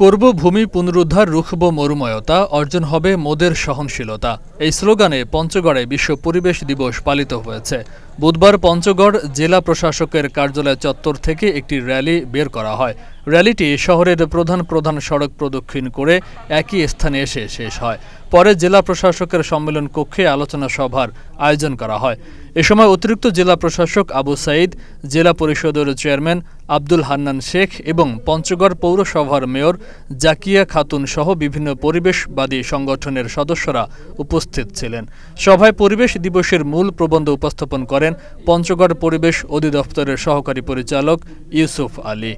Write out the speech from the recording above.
করব ভূমি পুনরুদ্ধার রুখব মরুময়তা অর্জন হবে মোদের সহনশীলতা এই স্লোগানে পঞ্চগড়ে বিশ্ব পরিবেশ দিবস পালিত হয়েছে বুধবার পঞ্চগড় জেলা প্রশাসকের কার্যালয় চত্বর থেকে একটি র্যালি বের করা হয় র্যালিটি শহরের প্রধান প্রধান সড়ক প্রদক্ষিণ করে একই স্থানে এসে শেষ হয় পরে জেলা প্রশাসকের সম্মেলন কক্ষে আলোচনা সভার আয়োজন করা হয় এ সময় অতিরিক্ত জেলা প্রশাসক আবু সাঈদ জেলা পরিষদের চেয়ারম্যান আব্দুল হান্নান শেখ এবং পঞ্চগড় পৌরসভার মেয়র জাকিয়া খাতুন সহ বিভিন্ন পরিবেশবাদী সংগঠনের সদস্যরা উপস্থিত উপস্থিত ছিলেন সভায় পরিবেশ দিবসের মূল প্রবন্ধ উপস্থাপন করেন পঞ্চগড় পরিবেশ অধিদপ্তরের সহকারী পরিচালক ইউসুফ আলী